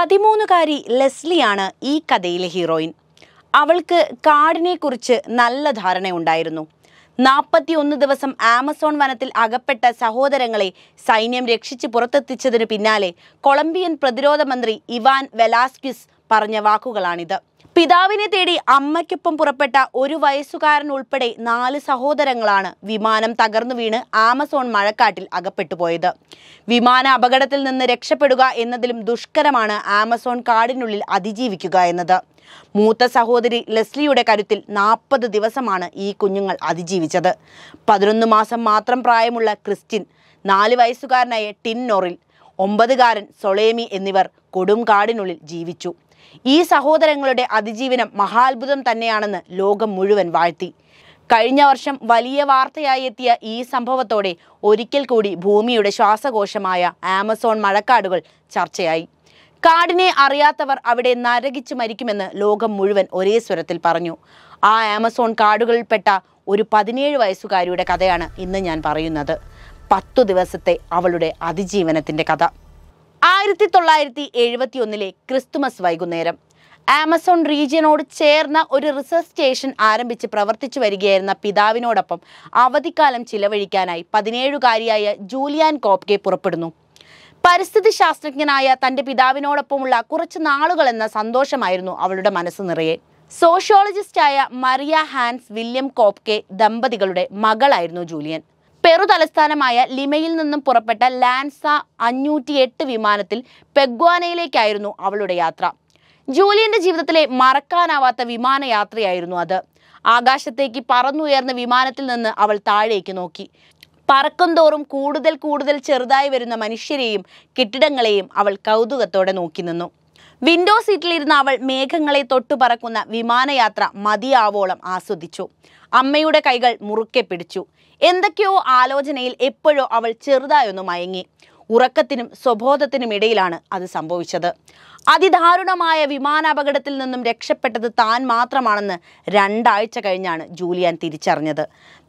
പതിമൂന്നുകാരി ലെസ്ലിയാണ് ഈ കഥയിലെ ഹീറോയിൻ അവൾക്ക് കാടിനെക്കുറിച്ച് നല്ല ധാരണയുണ്ടായിരുന്നു നാൽപ്പത്തിയൊന്ന് ദിവസം ആമസോൺ വനത്തിൽ അകപ്പെട്ട സഹോദരങ്ങളെ സൈന്യം രക്ഷിച്ച് പുറത്തെത്തിച്ചതിനു പിന്നാലെ കൊളംബിയൻ പ്രതിരോധ മന്ത്രി ഇവാൻ വെലാസ്ക്വിസ് പറഞ്ഞ വാക്കുകളാണിത് പിതാവിനെ തേടി അമ്മയ്ക്കൊപ്പം പുറപ്പെട്ട ഒരു വയസ്സുകാരൻ ഉൾപ്പെടെ നാല് സഹോദരങ്ങളാണ് വിമാനം തകർന്നു വീണ് ആമസോൺ മഴക്കാട്ടിൽ അകപ്പെട്ടുപോയത് വിമാന അപകടത്തിൽ നിന്ന് രക്ഷപ്പെടുക എന്നതിലും ദുഷ്കരമാണ് ആമസോൺ കാടിനുള്ളിൽ അതിജീവിക്കുക എന്നത് മൂത്ത സഹോദരി ലെസ്ലിയുടെ കരുത്തിൽ നാൽപ്പത് ദിവസമാണ് ഈ കുഞ്ഞുങ്ങൾ അതിജീവിച്ചത് പതിനൊന്ന് മാസം മാത്രം പ്രായമുള്ള ക്രിസ്റ്റിൻ നാല് വയസ്സുകാരനായ ടിൻ നോറിൽ ഒമ്പതുകാരൻ സൊളേമി എന്നിവർ കൊടും കാടിനുള്ളിൽ ജീവിച്ചു ഈ സഹോദരങ്ങളുടെ അതിജീവനം മഹാത്ഭുതം തന്നെയാണെന്ന് ലോകം മുഴുവൻ വാഴ്ത്തി കഴിഞ്ഞ വർഷം വലിയ വാർത്തയായി എത്തിയ ഈ സംഭവത്തോടെ ഒരിക്കൽ കൂടി ഭൂമിയുടെ ശ്വാസകോശമായ ആമസോൺ മഴക്കാടുകൾ ചർച്ചയായി കാടിനെ അറിയാത്തവർ അവിടെ നരകിച്ചു മരിക്കുമെന്ന് ലോകം മുഴുവൻ ഒരേ സ്വരത്തിൽ പറഞ്ഞു ആ ആമസോൺ കാടുകളിൽപ്പെട്ട ഒരു പതിനേഴ് വയസ്സുകാരിയുടെ കഥയാണ് ഇന്ന് ഞാൻ പറയുന്നത് പത്തു ദിവസത്തെ അവളുടെ അതിജീവനത്തിൻ്റെ കഥ ആയിരത്തി തൊള്ളായിരത്തി എഴുപത്തി ഒന്നിലെ ക്രിസ്തുമസ് വൈകുന്നേരം ആമസോൺ റീജിയനോട് ചേർന്ന ഒരു റിസർച്ച് സ്റ്റേഷൻ ആരംഭിച്ച് പ്രവർത്തിച്ചു വരികയായിരുന്ന പിതാവിനോടൊപ്പം അവധിക്കാലം ചിലവഴിക്കാനായി പതിനേഴുകാരിയായ ജൂലിയാൻ കോപ്കെ പുറപ്പെടുന്നു പരിസ്ഥിതി ശാസ്ത്രജ്ഞനായ തൻ്റെ പിതാവിനോടൊപ്പമുള്ള കുറച്ച് നാളുകളെന്ന സന്തോഷമായിരുന്നു അവളുടെ മനസ്സ് നിറയെ സോഷ്യോളജിസ്റ്റായ മറിയ ഹാൻസ് വില്യം കോപ്കെ ദമ്പതികളുടെ മകളായിരുന്നു ജൂലിയൻ പെറു തലസ്ഥാനമായ ലിമയിൽ നിന്നും പുറപ്പെട്ട ലാൻസ എട്ട് വിമാനത്തിൽ പെഗ്വാനയിലേക്കായിരുന്നു അവളുടെ യാത്ര ജൂലിയന്റെ ജീവിതത്തിലെ മറക്കാനാവാത്ത വിമാനയാത്രയായിരുന്നു അത് ആകാശത്തേക്ക് പറന്നുയർന്ന വിമാനത്തിൽ നിന്ന് അവൾ താഴേക്ക് നോക്കി പറക്കും തോറും കൂടുതൽ കൂടുതൽ ചെറുതായി വരുന്ന മനുഷ്യരെയും കെട്ടിടങ്ങളെയും അവൾ കൗതുകത്തോടെ നോക്കി നിന്നു വിൻഡോ സീറ്റിലിരുന്ന അവൾ മേഘങ്ങളെ തൊട്ടു പറക്കുന്ന വിമാനയാത്ര മതിയാവോളം ആസ്വദിച്ചു അമ്മയുടെ കൈകൾ മുറുക്കെ പിടിച്ചു എന്തൊക്കെയോ ആലോചനയിൽ എപ്പോഴോ അവൾ ചെറുതായൊന്ന് മയങ്ങി ഉറക്കത്തിനും സ്വബോധത്തിനും ഇടയിലാണ് അത് സംഭവിച്ചത് അതിദാരുണമായ വിമാനാപകടത്തിൽ നിന്നും രക്ഷപ്പെട്ടത് താൻ മാത്രമാണെന്ന് രണ്ടാഴ്ച കഴിഞ്ഞാണ് ജൂലിയാൻ തിരിച്ചറിഞ്ഞത്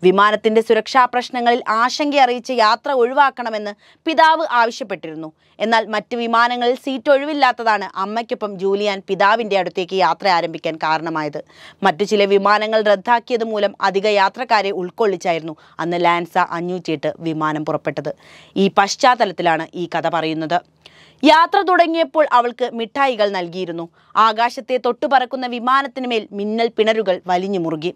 വിമാനത്തിന്റെ സുരക്ഷാ പ്രശ്നങ്ങളിൽ ആശങ്ക അറിയിച്ച് യാത്ര ഒഴിവാക്കണമെന്ന് പിതാവ് ആവശ്യപ്പെട്ടിരുന്നു എന്നാൽ മറ്റ് വിമാനങ്ങളിൽ സീറ്റ് ഒഴിവില്ലാത്തതാണ് അമ്മയ്ക്കൊപ്പം ജൂലിയാൻ പിതാവിന്റെ അടുത്തേക്ക് യാത്ര ആരംഭിക്കാൻ കാരണമായത് മറ്റു ചില വിമാനങ്ങൾ റദ്ദാക്കിയത് മൂലം അധിക യാത്രക്കാരെ ഉൾക്കൊള്ളിച്ചായിരുന്നു അന്ന് ലാൻസ അഞ്ഞൂറ്റിയെട്ട് വിമാനം പുറപ്പെട്ടത് ഈ പശ്ചാത്തലത്തിലാണ് തരത്തിലാണ് ഈ കഥ പറയുന്നത് യാത്ര തുടങ്ങിയപ്പോൾ അവൾക്ക് മിഠായികൾ നൽകിയിരുന്നു ആകാശത്തെ തൊട്ടുപറക്കുന്ന മേൽ മിന്നൽ പിണരുകൾ വലിഞ്ഞു മുറുകി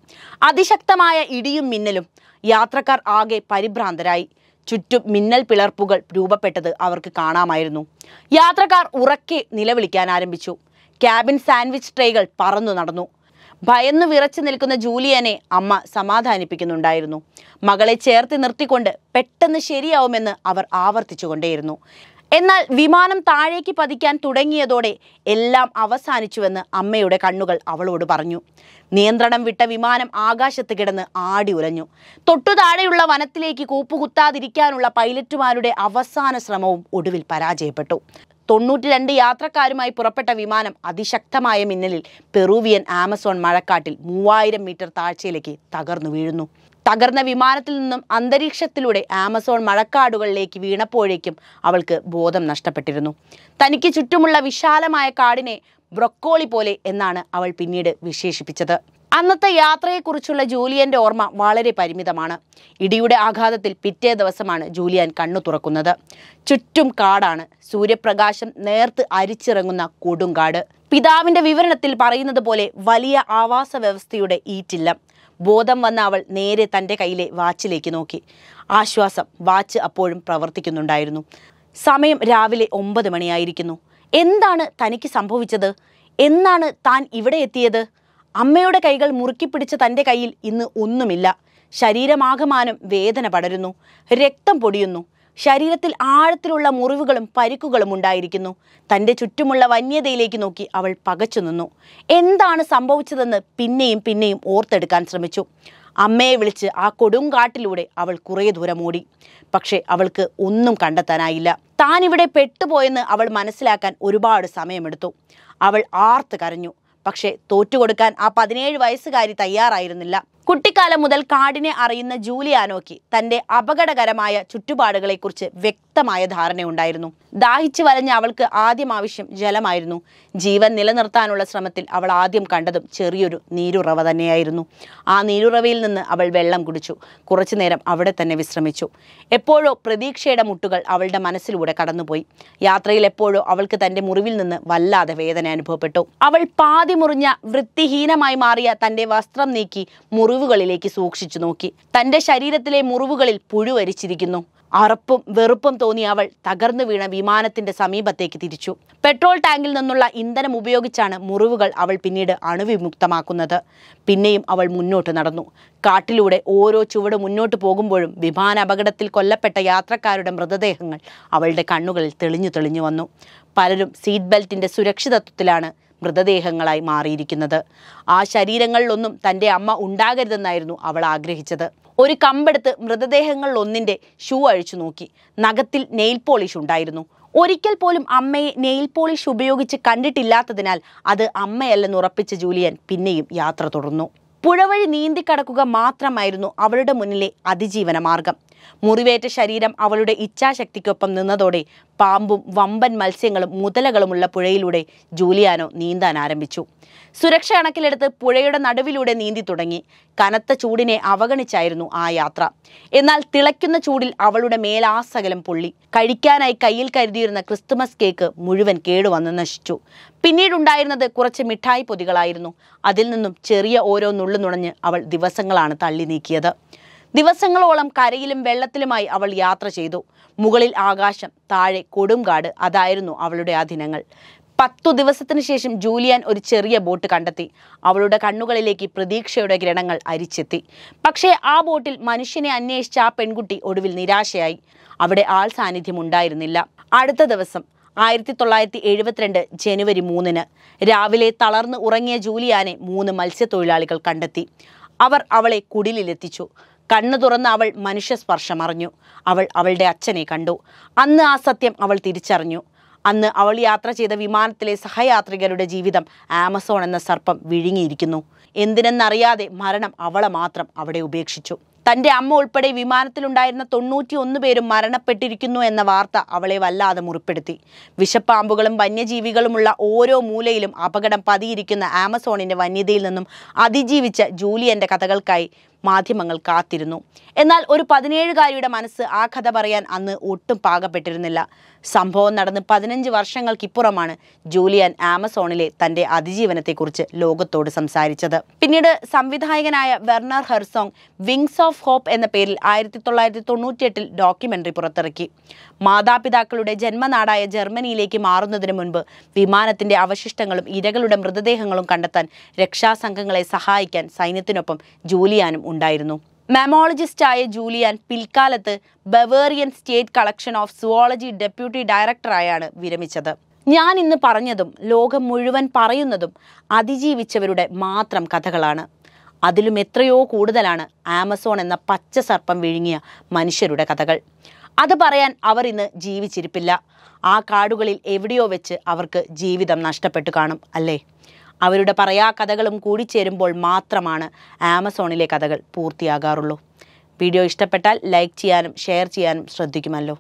അതിശക്തമായ ഇടിയും മിന്നലും യാത്രക്കാർ ആകെ പരിഭ്രാന്തരായി ചുറ്റും മിന്നൽ പിളർപ്പുകൾ രൂപപ്പെട്ടത് അവർക്ക് കാണാമായിരുന്നു യാത്രക്കാർ ഉറക്കെ നിലവിളിക്കാൻ ആരംഭിച്ചു ക്യാബിൻ സാൻഡ്വിച്ച് ട്രേകൾ പറന്നു നടന്നു ഭയന്നു വിറച്ചു നിൽക്കുന്ന ജൂലിയനെ അമ്മ സമാധാനിപ്പിക്കുന്നുണ്ടായിരുന്നു മകളെ ചേർത്ത് നിർത്തിക്കൊണ്ട് പെട്ടെന്ന് ശരിയാവുമെന്ന് അവർ ആവർത്തിച്ചുകൊണ്ടേയിരുന്നു എന്നാൽ വിമാനം താഴേക്ക് പതിക്കാൻ തുടങ്ങിയതോടെ എല്ലാം അവസാനിച്ചുവെന്ന് അമ്മയുടെ കണ്ണുകൾ അവളോട് പറഞ്ഞു നിയന്ത്രണം വിട്ട വിമാനം ആകാശത്ത് കിടന്ന് ആടി ഉലഞ്ഞു തൊട്ടു താഴെയുള്ള വനത്തിലേക്ക് കൂപ്പുകുത്താതിരിക്കാനുള്ള പൈലറ്റുമാരുടെ അവസാന ശ്രമവും ഒടുവിൽ പരാജയപ്പെട്ടു തൊണ്ണൂറ്റി രണ്ട് യാത്രക്കാരുമായി പുറപ്പെട്ട വിമാനം അതിശക്തമായ മിന്നലിൽ പെറൂവിയൻ ആമസോൺ മഴക്കാട്ടിൽ മൂവായിരം മീറ്റർ താഴ്ചയിലേക്ക് തകർന്നു വീഴുന്നു തകർന്ന വിമാനത്തിൽ നിന്നും അന്തരീക്ഷത്തിലൂടെ ആമസോൺ മഴക്കാടുകളിലേക്ക് വീണപ്പോഴേക്കും അവൾക്ക് ബോധം നഷ്ടപ്പെട്ടിരുന്നു തനിക്ക് ചുറ്റുമുള്ള വിശാലമായ കാടിനെ ബ്രൊക്കോളി പോലെ എന്നാണ് അവൾ പിന്നീട് വിശേഷിപ്പിച്ചത് അന്നത്തെ യാത്രയെക്കുറിച്ചുള്ള ജൂലിയന്റെ ഓർമ്മ വളരെ പരിമിതമാണ് ഇടിയുടെ ആഘാതത്തിൽ പിറ്റേ ദിവസമാണ് ജൂലിയൻ കണ്ണു തുറക്കുന്നത് ചുറ്റും കാടാണ് സൂര്യപ്രകാശം നേർത്ത് അരിച്ചിറങ്ങുന്ന കൊടുങ്കാട് പിതാവിന്റെ വിവരണത്തിൽ പറയുന്നത് പോലെ വലിയ ആവാസ വ്യവസ്ഥയുടെ ഈറ്റില്ല ബോധം വന്ന അവൾ നേരെ തൻ്റെ കയ്യിലെ വാച്ചിലേക്ക് നോക്കി ആശ്വാസം വാച്ച് അപ്പോഴും പ്രവർത്തിക്കുന്നുണ്ടായിരുന്നു സമയം രാവിലെ ഒമ്പത് മണിയായിരിക്കുന്നു എന്താണ് തനിക്ക് സംഭവിച്ചത് എന്നാണ് താൻ ഇവിടെ എത്തിയത് അമ്മയുടെ കൈകൾ മുറുക്കി പിടിച്ച തൻ്റെ കയ്യിൽ ഇന്ന് ഒന്നുമില്ല ശരീരമാകമാനം വേദന പടരുന്നു രക്തം പൊടിയുന്നു ശരീരത്തിൽ ആഴത്തിലുള്ള മുറിവുകളും പരിക്കുകളും ഉണ്ടായിരിക്കുന്നു തൻ്റെ ചുറ്റുമുള്ള വന്യതയിലേക്ക് നോക്കി അവൾ പകച്ചു നിന്നു എന്താണ് സംഭവിച്ചതെന്ന് പിന്നെയും പിന്നെയും ഓർത്തെടുക്കാൻ ശ്രമിച്ചു അമ്മയെ വിളിച്ച് ആ കൊടുങ്കാട്ടിലൂടെ അവൾ കുറേ ദൂരം ഓടി പക്ഷേ അവൾക്ക് ഒന്നും കണ്ടെത്താനായില്ല താനിവിടെ ഇവിടെ പെട്ടുപോയെന്ന് അവൾ മനസ്സിലാക്കാൻ ഒരുപാട് സമയമെടുത്തു അവൾ ആർത്ത് കരഞ്ഞു പക്ഷേ തോറ്റുകൊടുക്കാൻ ആ പതിനേഴ് വയസ്സുകാരി തയ്യാറായിരുന്നില്ല കുട്ടിക്കാലം മുതൽ കാടിനെ അറിയുന്ന ജൂലിയാനോയ്ക്ക് തന്റെ അപകടകരമായ ചുറ്റുപാടുകളെക്കുറിച്ച് വ്യക്തമായ ധാരണയുണ്ടായിരുന്നു ദാഹിച്ചു വലഞ്ഞ അവൾക്ക് ആദ്യം ആവശ്യം ജലമായിരുന്നു ജീവൻ നിലനിർത്താനുള്ള ശ്രമത്തിൽ അവൾ ആദ്യം കണ്ടതും ചെറിയൊരു നീരുറവ തന്നെയായിരുന്നു ആ നീരുറവയിൽ നിന്ന് അവൾ വെള്ളം കുടിച്ചു നേരം അവിടെ തന്നെ വിശ്രമിച്ചു എപ്പോഴോ പ്രതീക്ഷയുടെ മുട്ടുകൾ അവളുടെ മനസ്സിലൂടെ കടന്നുപോയി യാത്രയിൽ എപ്പോഴോ അവൾക്ക് തന്റെ മുറിവിൽ നിന്ന് വല്ലാതെ വേദന അനുഭവപ്പെട്ടു അവൾ പാതി മുറിഞ്ഞ വൃത്തിഹീനമായി മാറിയ തന്റെ വസ്ത്രം നീക്കി മുറിവ് മുറിവുകളിലേക്ക് സൂക്ഷിച്ചു നോക്കി തന്റെ ശരീരത്തിലെ മുറിവുകളിൽ പുഴുവരിച്ചിരിക്കുന്നു അറപ്പും വെറുപ്പും തോന്നിയ അവൾ തകർന്നു വീണ വിമാനത്തിന്റെ സമീപത്തേക്ക് തിരിച്ചു പെട്രോൾ ടാങ്കിൽ നിന്നുള്ള ഇന്ധനം ഉപയോഗിച്ചാണ് മുറിവുകൾ അവൾ പിന്നീട് അണുവിമുക്തമാക്കുന്നത് പിന്നെയും അവൾ മുന്നോട്ട് നടന്നു കാട്ടിലൂടെ ഓരോ ചുവട് മുന്നോട്ട് പോകുമ്പോഴും വിമാന അപകടത്തിൽ കൊല്ലപ്പെട്ട യാത്രക്കാരുടെ മൃതദേഹങ്ങൾ അവളുടെ കണ്ണുകളിൽ തെളിഞ്ഞു തെളിഞ്ഞു വന്നു പലരും സീറ്റ് ബെൽറ്റിന്റെ സുരക്ഷിതത്വത്തിലാണ് മൃതദേഹങ്ങളായി മാറിയിരിക്കുന്നത് ആ ശരീരങ്ങളിലൊന്നും തൻ്റെ അമ്മ ഉണ്ടാകരുതെന്നായിരുന്നു അവൾ ആഗ്രഹിച്ചത് ഒരു കമ്പെടുത്ത് മൃതദേഹങ്ങളിലൊന്നിൻ്റെ ഷൂ അഴിച്ചു നോക്കി നഖത്തിൽ നെയിൽ പോളിഷ് ഉണ്ടായിരുന്നു ഒരിക്കൽ പോലും അമ്മയെ നെയിൽ പോളിഷ് ഉപയോഗിച്ച് കണ്ടിട്ടില്ലാത്തതിനാൽ അത് അമ്മയല്ലെന്ന് ഉറപ്പിച്ച ജൂലിയൻ പിന്നെയും യാത്ര തുടർന്നു പുഴവഴി നീന്തിക്കടക്കുക മാത്രമായിരുന്നു അവളുടെ മുന്നിലെ അതിജീവന മാർഗം മുറിവേറ്റ ശരീരം അവളുടെ ഇച്ഛാശക്തിക്കൊപ്പം നിന്നതോടെ പാമ്പും വമ്പൻ മത്സ്യങ്ങളും മുതലകളുമുള്ള പുഴയിലൂടെ ജൂലിയാനോ നീന്താൻ ആരംഭിച്ചു സുരക്ഷ കണക്കിലെടുത്ത് പുഴയുടെ നടുവിലൂടെ നീന്തി തുടങ്ങി കനത്ത ചൂടിനെ അവഗണിച്ചായിരുന്നു ആ യാത്ര എന്നാൽ തിളയ്ക്കുന്ന ചൂടിൽ അവളുടെ മേലാസകലം പൊള്ളി കഴിക്കാനായി കയ്യിൽ കരുതിയിരുന്ന ക്രിസ്തുമസ് കേക്ക് മുഴുവൻ കേടുവന്ന് നശിച്ചു പിന്നീടുണ്ടായിരുന്നത് കുറച്ച് മിഠായി പൊതികളായിരുന്നു അതിൽ നിന്നും ചെറിയ ഓരോ നുള്ളു നുണഞ്ഞ് അവൾ ദിവസങ്ങളാണ് തള്ളി നീക്കിയത് ദിവസങ്ങളോളം കരയിലും വെള്ളത്തിലുമായി അവൾ യാത്ര ചെയ്തു മുകളിൽ ആകാശം താഴെ കൊടുങ്കാട് അതായിരുന്നു അവളുടെ ആ ദിനങ്ങൾ പത്തു ദിവസത്തിനു ശേഷം ജൂലിയാൻ ഒരു ചെറിയ ബോട്ട് കണ്ടെത്തി അവളുടെ കണ്ണുകളിലേക്ക് പ്രതീക്ഷയുടെ കിരണങ്ങൾ അരിച്ചെത്തി പക്ഷേ ആ ബോട്ടിൽ മനുഷ്യനെ അന്വേഷിച്ച ആ പെൺകുട്ടി ഒടുവിൽ നിരാശയായി അവിടെ ആൾ സാന്നിധ്യം ഉണ്ടായിരുന്നില്ല അടുത്ത ദിവസം ആയിരത്തി തൊള്ളായിരത്തി എഴുപത്തിരണ്ട് ജനുവരി മൂന്നിന് രാവിലെ തളർന്ന് ഉറങ്ങിയ ജൂലിയാനെ മൂന്ന് മത്സ്യത്തൊഴിലാളികൾ കണ്ടെത്തി അവർ അവളെ കുടിലിലെത്തിച്ചു കണ്ണു തുറന്ന് അവൾ മനുഷ്യസ്പർശം അറിഞ്ഞു അവൾ അവളുടെ അച്ഛനെ കണ്ടു അന്ന് ആ സത്യം അവൾ തിരിച്ചറിഞ്ഞു അന്ന് അവൾ യാത്ര ചെയ്ത വിമാനത്തിലെ സഹയാത്രികരുടെ ജീവിതം ആമസോൺ എന്ന സർപ്പം വിഴുങ്ങിയിരിക്കുന്നു എന്തിനെന്നറിയാതെ മരണം അവളെ മാത്രം അവിടെ ഉപേക്ഷിച്ചു തൻ്റെ അമ്മ ഉൾപ്പെടെ വിമാനത്തിലുണ്ടായിരുന്ന തൊണ്ണൂറ്റി ഒന്ന് പേരും മരണപ്പെട്ടിരിക്കുന്നു എന്ന വാർത്ത അവളെ വല്ലാതെ മുറിപ്പെടുത്തി വിഷപ്പാമ്പുകളും വന്യജീവികളുമുള്ള ഓരോ മൂലയിലും അപകടം പതിയിരിക്കുന്ന ആമസോണിൻ്റെ വന്യതയിൽ നിന്നും അതിജീവിച്ച ജൂലിയൻ്റെ കഥകൾക്കായി മാധ്യമങ്ങൾ കാത്തിരുന്നു എന്നാൽ ഒരു പതിനേഴുകാരിയുടെ മനസ്സ് ആ കഥ പറയാൻ അന്ന് ഒട്ടും പാകപ്പെട്ടിരുന്നില്ല സംഭവം നടന്ന് പതിനഞ്ച് വർഷങ്ങൾക്കിപ്പുറമാണ് ജൂലിയൻ ആമസോണിലെ തന്റെ അതിജീവനത്തെക്കുറിച്ച് ലോകത്തോട് സംസാരിച്ചത് പിന്നീട് സംവിധായകനായ Werner Herzog Wings of Hope എന്ന പേരിൽ ആയിരത്തി തൊള്ളായിരത്തി തൊണ്ണൂറ്റിയെട്ടിൽ ഡോക്യുമെന്ററി പുറത്തിറക്കി മാതാപിതാക്കളുടെ ജന്മനാടായ ജർമ്മനിയിലേക്ക് മാറുന്നതിന് മുൻപ് വിമാനത്തിന്റെ അവശിഷ്ടങ്ങളും ഇരകളുടെ മൃതദേഹങ്ങളും കണ്ടെത്താൻ രക്ഷാസംഘങ്ങളെ സഹായിക്കാൻ സൈന്യത്തിനൊപ്പം ജൂലിയാനും ഉണ്ടായിരുന്നു മെമോളജിസ്റ്റായ ജൂലിയാൻ പിൽക്കാലത്ത് Bavarian State Collection of Zoology deputy ഡയറക്ടറായാണ് വിരമിച്ചത് ഞാൻ ഇന്ന് പറഞ്ഞതും ലോകം മുഴുവൻ പറയുന്നതും അതിജീവിച്ചവരുടെ മാത്രം കഥകളാണ് അതിലും എത്രയോ കൂടുതലാണ് ആമസോൺ എന്ന പച്ച സർപ്പം വിഴുങ്ങിയ മനുഷ്യരുടെ കഥകൾ അത് പറയാൻ അവർ ഇന്ന് ജീവിച്ചിരിപ്പില്ല ആ കാടുകളിൽ എവിടെയോ വെച്ച് അവർക്ക് ജീവിതം നഷ്ടപ്പെട്ടു കാണും അല്ലേ അവരുടെ പറയാ കഥകളും കൂടി ചേരുമ്പോൾ മാത്രമാണ് ആമസോണിലെ കഥകൾ പൂർത്തിയാകാറുള്ളൂ വീഡിയോ ഇഷ്ടപ്പെട്ടാൽ ലൈക്ക് ചെയ്യാനും ഷെയർ ചെയ്യാനും ശ്രദ്ധിക്കുമല്ലോ